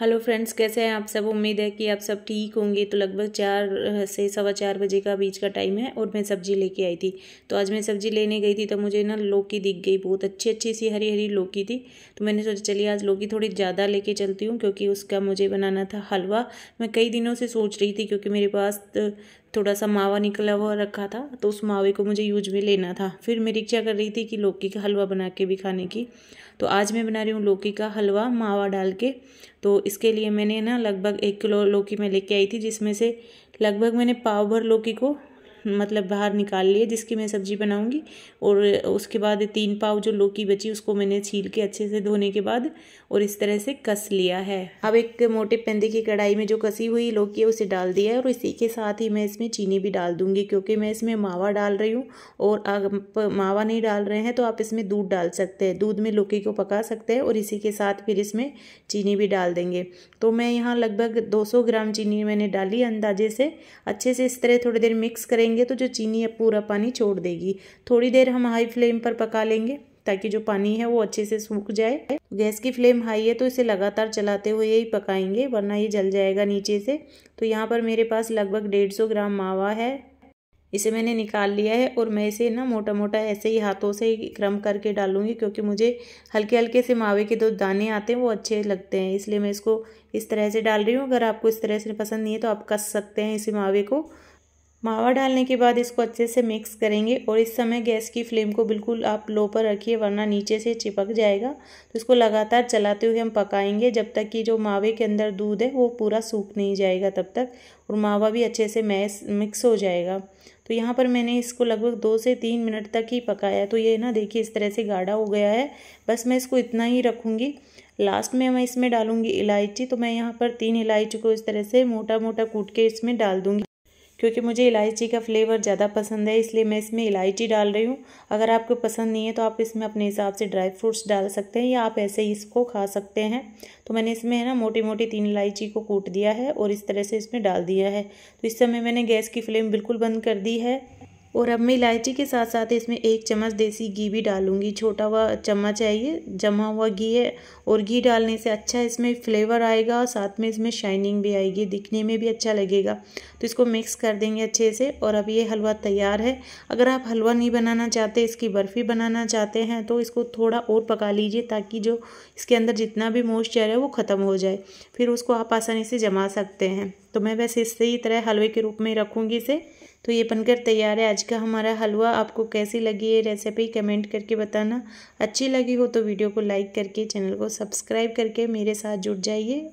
hello friends कैसे हैं आप सब उम्मीद है कि आप सब ठीक होंगे तो लगभग चार से सवा चार बजे का बीच का टाइम है और मैं सब्ज़ी लेके आई थी तो आज मैं सब्ज़ी लेने गई थी तो मुझे ना लौकी दिख गई बहुत अच्छी अच्छी सी हरी हरी लौकी थी तो मैंने सोचा चलिए आज लौकी थोड़ी ज़्यादा लेके चलती हूँ क्योंकि उसका मुझे बनाना था हलवा मैं कई दिनों से सोच रही थी क्योंकि मेरे पास थोड़ा सा मावा निकला हुआ रखा था तो उस मावे को मुझे यूज में लेना था फिर मेरी इच्छा कर रही थी कि लौकी का हलवा बना के भी खाने की तो आज मैं बना रही हूँ लौकी का हलवा मावा डाल के तो इसके लिए मैंने ना लगभग एक किलो लौकी मैं लेके आई थी जिसमें से लगभग मैंने पाव भर लौकी को मतलब बाहर निकाल लिए जिसकी मैं सब्ज़ी बनाऊंगी और उसके बाद तीन पाव जो लौकी बची उसको मैंने छील के अच्छे से धोने के बाद और इस तरह से कस लिया है अब एक मोटे पेंदे की कढ़ाई में जो कसी हुई लौकी है उसे डाल दिया है और इसी के साथ ही मैं इसमें चीनी भी डाल दूँगी क्योंकि मैं इसमें मावा डाल रही हूँ और आप मावा नहीं डाल रहे हैं तो आप इसमें दूध डाल सकते हैं दूध में लौकी को पका सकते हैं और इसी के साथ फिर इसमें चीनी भी डाल देंगे तो मैं यहाँ लगभग दो ग्राम चीनी मैंने डाली अंदाजे से अच्छे से इस तरह थोड़ी देर मिक्स करें करेंगे तो जो चीनी है पूरा पानी छोड़ देगी थोड़ी देर हम हाई फ्लेम पर पका लेंगे ताकि जो पानी है वो अच्छे से सूख जाए गैस की फ्लेम हाई है तो इसे लगातार चलाते हुए ही पकाएंगे वरना ये जल जाएगा नीचे से तो यहाँ पर मेरे पास लगभग डेढ़ सौ ग्राम मावा है इसे मैंने निकाल लिया है और मैं इसे ना मोटा मोटा ऐसे ही हाथों से क्रम करके डालूंगी क्योंकि मुझे हल्के हल्के से मावे के दो दाने आते हैं वो अच्छे लगते हैं इसलिए मैं इसको इस तरह से डाल रही हूँ अगर आपको इस तरह से पसंद नहीं है तो आप कस सकते हैं इसे मावे को मावा डालने के बाद इसको अच्छे से मिक्स करेंगे और इस समय गैस की फ्लेम को बिल्कुल आप लो पर रखिए वरना नीचे से चिपक जाएगा तो इसको लगातार चलाते हुए हम पकाएंगे जब तक कि जो मावे के अंदर दूध है वो पूरा सूख नहीं जाएगा तब तक और मावा भी अच्छे से मैस मिक्स हो जाएगा तो यहाँ पर मैंने इसको लगभग दो से तीन मिनट तक ही पकाया तो ये ना देखिए इस तरह से गाढ़ा हो गया है बस मैं इसको इतना ही रखूँगी लास्ट में मैं इसमें डालूँगी इलायची तो मैं यहाँ पर तीन इलायची को इस तरह से मोटा मोटा कूट के इसमें डाल दूँगी क्योंकि मुझे इलायची का फ्लेवर ज़्यादा पसंद है इसलिए मैं इसमें इलायची डाल रही हूँ अगर आपको पसंद नहीं है तो आप इसमें अपने हिसाब से ड्राई फ्रूट्स डाल सकते हैं या आप ऐसे ही इसको खा सकते हैं तो मैंने इसमें है ना मोटी मोटी तीन इलायची को कूट दिया है और इस तरह से इसमें डाल दिया है तो इस समय मैंने गैस की फ्लेम बिल्कुल बंद कर दी है और अब मैं इलायची के साथ साथ इसमें एक चम्मच देसी घी भी डालूंगी छोटा हुआ चम्मच है ये जमा हुआ घी है और घी डालने से अच्छा इसमें फ्लेवर आएगा और साथ में इसमें शाइनिंग भी आएगी दिखने में भी अच्छा लगेगा तो इसको मिक्स कर देंगे अच्छे से और अब ये हलवा तैयार है अगर आप हलवा नहीं बनाना चाहते इसकी बर्फ़ी बनाना चाहते हैं तो इसको थोड़ा और पका लीजिए ताकि जो इसके अंदर जितना भी मॉइस्चर है वो ख़त्म हो जाए फिर उसको आप आसानी से जमा सकते हैं तो मैं बस इसी तरह हलवे के रूप में रखूँगी इसे तो ये बनकर तैयार है आज का हमारा हलवा आपको कैसी लगी ये रेसिपी कमेंट करके बताना अच्छी लगी हो तो वीडियो को लाइक करके चैनल को सब्सक्राइब करके मेरे साथ जुड़ जाइए